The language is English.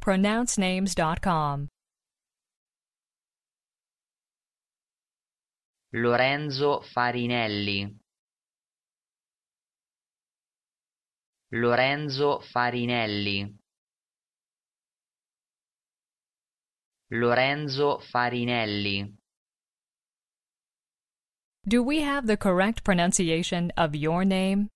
pronouncenames.com. Lorenzo Farinelli Lorenzo Farinelli Lorenzo Farinelli Do we have the correct pronunciation of your name?